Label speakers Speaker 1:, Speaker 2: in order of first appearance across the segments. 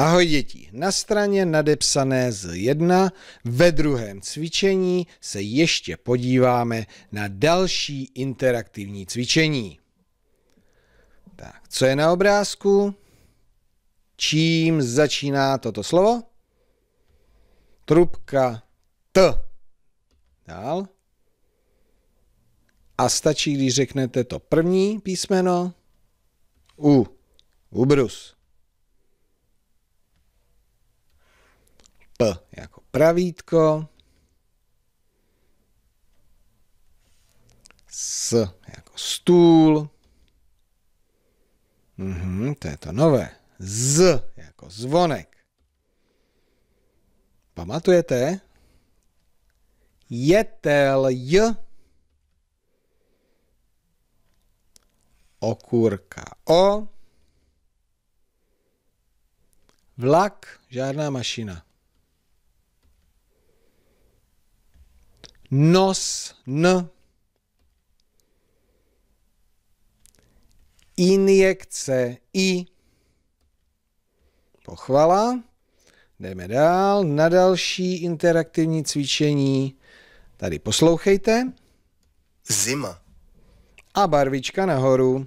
Speaker 1: Ahoj děti, na straně nadepsané z 1 ve druhém cvičení se ještě podíváme na další interaktivní cvičení. Tak, co je na obrázku? Čím začíná toto slovo? Trubka T. Dál. A stačí, když řeknete to první písmeno U. Ubrus. P jako pravítko, S jako stůl, mhm, to je to nové, Z jako zvonek. Pamatujete? Jetel, J, okurka O, vlak, žádná mašina. nos, n. Injekce, i. Pochvala. Jdeme dál na další interaktivní cvičení. Tady poslouchejte. Zima. A barvička nahoru.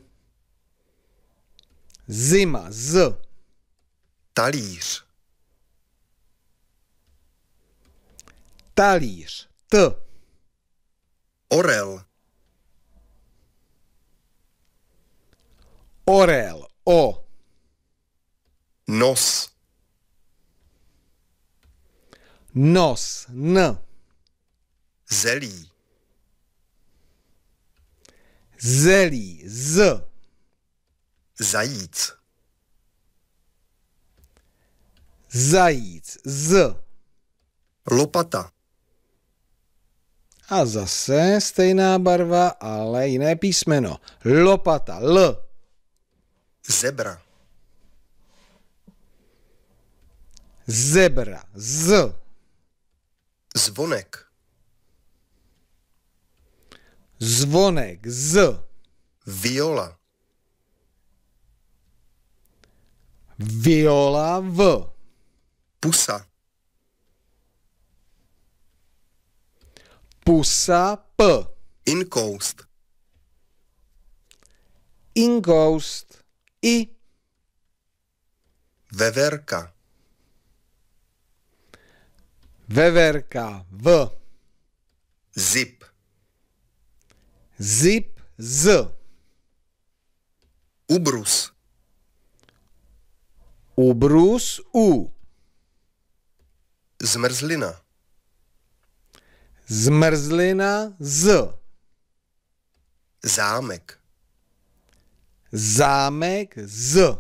Speaker 1: Zima, z. Talíř. Talíř, t. Orel. Orel. O. Nos. Nos. N. Zelí. Zelí. Z. Zajíc. Zajíc. Z. Lopata. A zase stejná barva, ale jiné písmeno. Lopata, L. Zebra. Zebra, Z. Zvonek. Zvonek, Z. Viola. Viola, V. Pusa. Pusa P. In ghost. In ghost. I. Veverka. Veverka V. Zip. Zip Z. Ubrus. Ubrus U. Zmrzlina. Zmrzlina z. Zámek. Zámek z.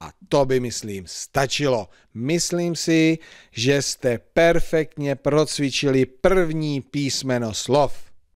Speaker 1: A to by, myslím, stačilo. Myslím si, že jste perfektně procvičili první písmeno slov.